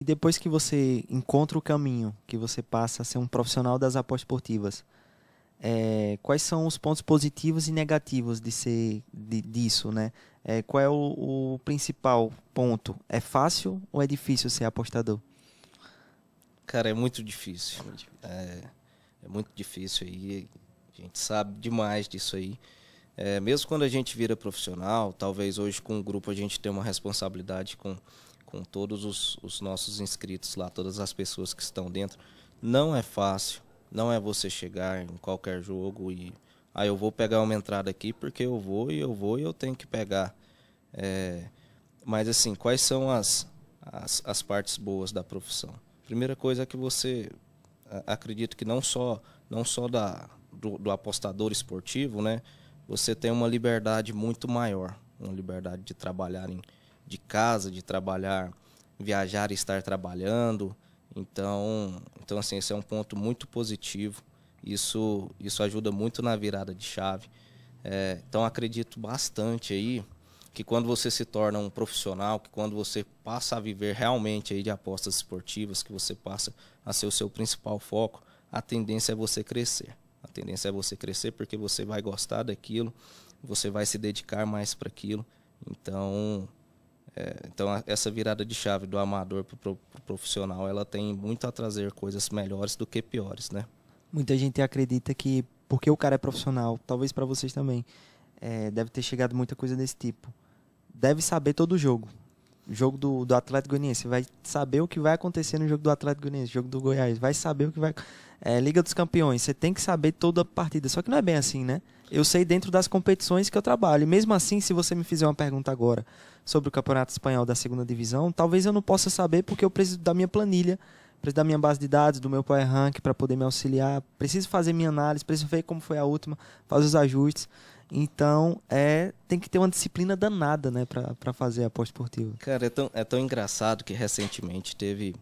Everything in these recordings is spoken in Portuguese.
E depois que você encontra o caminho, que você passa a ser um profissional das apostas esportivas, é, quais são os pontos positivos e negativos de ser de, disso, né? É, qual é o, o, principal ponto? É fácil ou é difícil ser apostador? Cara, é muito difícil. É, é, é muito difícil aí. A gente sabe demais disso aí. É, mesmo quando a gente vira profissional, talvez hoje com o grupo a gente tenha uma responsabilidade com com todos os, os nossos inscritos lá, todas as pessoas que estão dentro. Não é fácil, não é você chegar em qualquer jogo e aí ah, eu vou pegar uma entrada aqui porque eu vou e eu vou e eu tenho que pegar. É, mas assim, quais são as, as, as partes boas da profissão? Primeira coisa é que você acredito que não só não só da do, do apostador esportivo, né? Você tem uma liberdade muito maior, uma liberdade de trabalhar em de casa, de trabalhar, viajar e estar trabalhando. Então, então assim, esse é um ponto muito positivo. Isso, isso ajuda muito na virada de chave. É, então, acredito bastante aí que quando você se torna um profissional, que quando você passa a viver realmente aí de apostas esportivas, que você passa a ser o seu principal foco, a tendência é você crescer. A tendência é você crescer porque você vai gostar daquilo, você vai se dedicar mais para aquilo. Então, é, então, essa virada de chave do amador para o pro, pro profissional, ela tem muito a trazer coisas melhores do que piores, né? Muita gente acredita que, porque o cara é profissional, talvez para vocês também, é, deve ter chegado muita coisa desse tipo. Deve saber todo o jogo jogo do, do Atlético Goianiense, vai saber o que vai acontecer no jogo do Atlético Goianiense, jogo do Goiás, vai saber o que vai. É, Liga dos Campeões, você tem que saber toda a partida. Só que não é bem assim, né? Eu sei dentro das competições que eu trabalho. E mesmo assim, se você me fizer uma pergunta agora sobre o Campeonato Espanhol da Segunda Divisão, talvez eu não possa saber porque eu preciso da minha planilha, preciso da minha base de dados, do meu Power Rank para poder me auxiliar, preciso fazer minha análise, preciso ver como foi a última, fazer os ajustes. Então, é, tem que ter uma disciplina danada, né, para fazer a pós esportiva. Cara, é tão, é tão engraçado que recentemente teve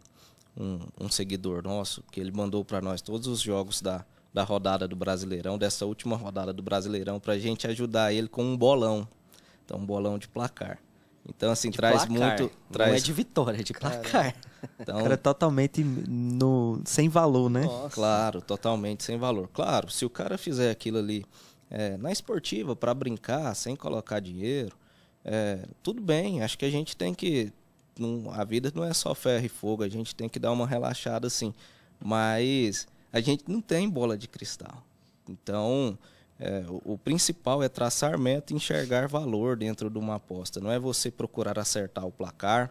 um, um seguidor nosso que ele mandou para nós todos os jogos da, da rodada do Brasileirão, dessa última rodada do Brasileirão, pra gente ajudar ele com um bolão. Então, um bolão de placar. Então, assim, de traz placar. muito. Traz... Não é de vitória, é de placar. Então... Cara, é totalmente no... sem valor, né? Nossa. Claro, totalmente sem valor. Claro, se o cara fizer aquilo ali é, na é esportiva, para brincar, sem colocar dinheiro, é, tudo bem. Acho que a gente tem que. Não, a vida não é só ferro e fogo, a gente tem que dar uma relaxada assim. Mas a gente não tem bola de cristal. Então, é, o, o, principal é traçar meta e enxergar valor dentro de uma aposta. Não é você procurar acertar o placar.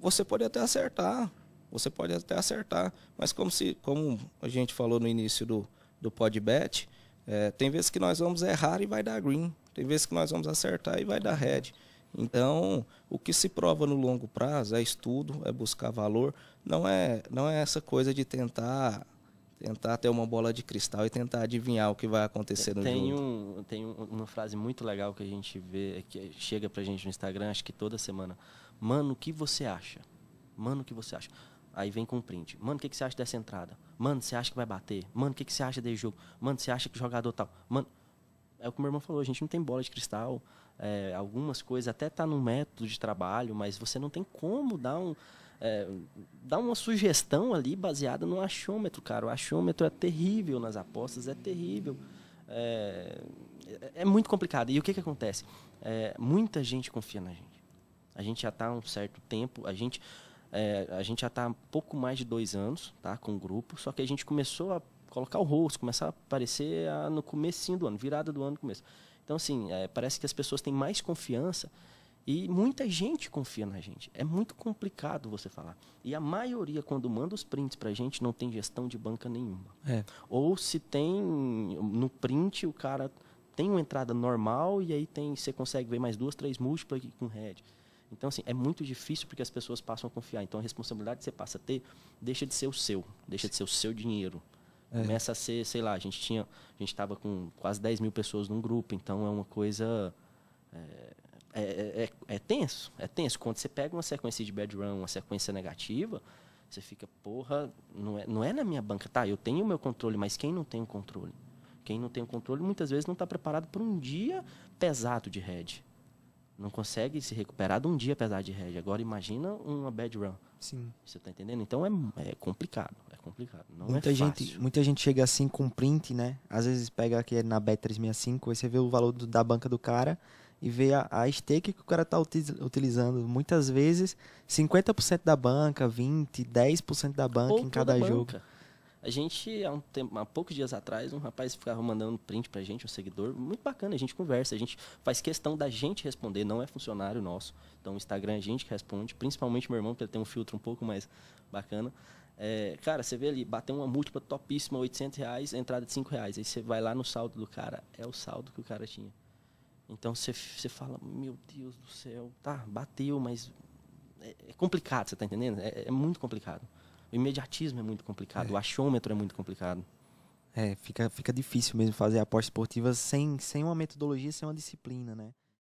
Você pode até acertar. Você pode até acertar. Mas como, se, como a gente falou no início do, do podbet, é, tem vezes que nós vamos errar e vai dar green. Tem vezes que nós vamos acertar e vai dar red. Então, o que se prova no longo prazo é estudo, é buscar valor. Não é, não é essa coisa de tentar tentar ter uma bola de cristal e tentar adivinhar o que vai acontecer no tem jogo. Um, tem uma frase muito legal que a gente vê, que chega pra gente no Instagram, acho que toda semana. Mano, o que você acha? Mano, o que você acha? Aí vem com um print. Mano, o que, que você acha dessa entrada? Mano, você acha que vai bater? Mano, o que, que você acha desse jogo? Mano, você acha que o jogador tal? Tá- Mano, é o que o meu irmão falou, a gente não tem bola de cristal. É, algumas coisas até tá no método de trabalho, mas você não tem como dar um... É, dá uma sugestão ali baseada no achômetro, cara. O achômetro é terrível nas apostas, é terrível. É, é, é muito complicado. E o que, que acontece? É, muita gente confia na gente. A gente já está há um certo tempo, a gente é, a gente já está há pouco mais de dois anos tá, com o grupo, só que a gente começou a colocar o rosto, começar a aparecer a, ah, no começo do ano, virada do ano, começo. Então, assim, é, parece que as pessoas têm mais confiança e muita gente confia na gente. É muito complicado você falar. E a maioria, quando manda os prints para a gente, não tem gestão de banca nenhuma. É. Ou se tem no print, o cara tem uma entrada normal e aí tem você consegue ver mais duas, três múltiplas com head. Então, assim, é muito difícil porque as pessoas passam a confiar. Então, a responsabilidade que você passa a ter deixa de ser o seu, deixa de ser o seu dinheiro. É. Começa a ser, sei lá, a gente tinha, a gente estava com quase 10 mil pessoas num grupo, então é uma coisa. É é, é, é, é, tenso, é tenso. Quando você pega uma sequência de bad run, uma sequência negativa, você fica, porra, não é, não é na minha banca. Tá, eu tenho o meu controle, mas quem não tem o controle? Quem não tem o controle muitas vezes não está preparado para um dia pesado de head. Não consegue se recuperar de um dia apesar de head. Agora imagina uma bad run. Sim. Você tá entendendo? Então é, é complicado. É complicado. Não muita é gente, fácil. Muita gente chega assim com print, né? Às vezes pega aqui na Bet365, aí você vê o valor do, da banca do cara e vê a, a stake que o cara tá utilizando. Muitas vezes 50% da banca, 20%, 10% da banca em cada jogo. Banca. A gente, há, um tempo, há poucos dias atrás, um rapaz ficava mandando print pra gente, um seguidor, muito bacana, a gente conversa, a gente faz questão da gente responder, não é funcionário nosso. Então, o Instagram é a gente que responde, principalmente meu irmão, porque ele tem um filtro um pouco mais bacana. É, cara, você vê ali, bateu uma múltipla topíssima, 800 reais, entrada de 5 reais. Aí você vai lá no saldo do cara, é o saldo que o cara tinha. Então você, você fala, meu Deus do céu, tá, bateu, mas é, é complicado, você tá entendendo? É, é muito complicado. O imediatismo é muito complicado, é. o achômetro é muito complicado. É, fica, fica difícil mesmo fazer aposta esportiva sem, sem uma metodologia, sem uma disciplina, né?